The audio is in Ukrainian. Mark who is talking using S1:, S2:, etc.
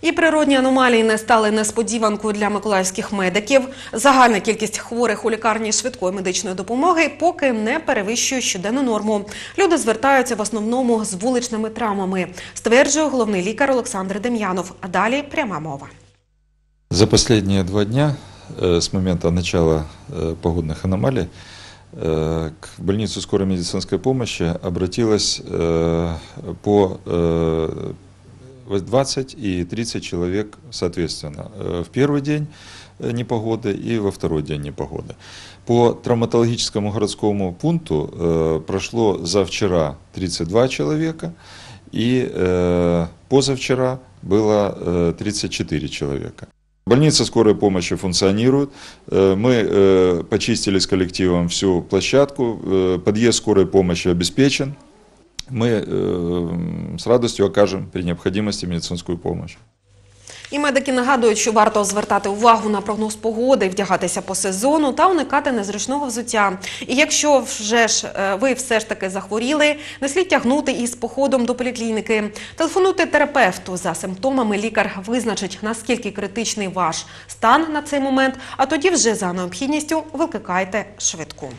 S1: І природні аномалії не стали несподіванкою для миколаївських медиків. Загальна кількість хворих у лікарні швидкої медичної допомоги поки не перевищує щоденну норму. Люди звертаються в основному з вуличними травмами, стверджує головний лікар Олександр Дем'янов. А далі пряма мова.
S2: За останні два дні е, з моменту начала е, погодних аномалій е, к больницу скорой медицинской помощи обратилось по 20 и 30 человек соответственно е, в первый день е, непогоды и во второй день непогоды. По травматологическому городскому пункту е, прошло за вчера 32 человека и позавчера было 34 человека. Больница скорой помощи функционирует. Мы почистили с коллективом всю площадку. Подъезд скорой помощи обеспечен. Мы э, з радостью окажемо при необходимости медицинскую помощь.
S1: І медики нагадують, що варто звертати увагу на прогноз погоди, вдягатися по сезону та уникати незручного взуття. І якщо вже ж е, ви все ж таки захворіли, не слід тягнути із походом до поліклініки. Телефонуйте терапевту за симптомами. Лікар визначить наскільки критичний ваш стан на цей момент. А тоді вже за необхідністю викликайте швидку.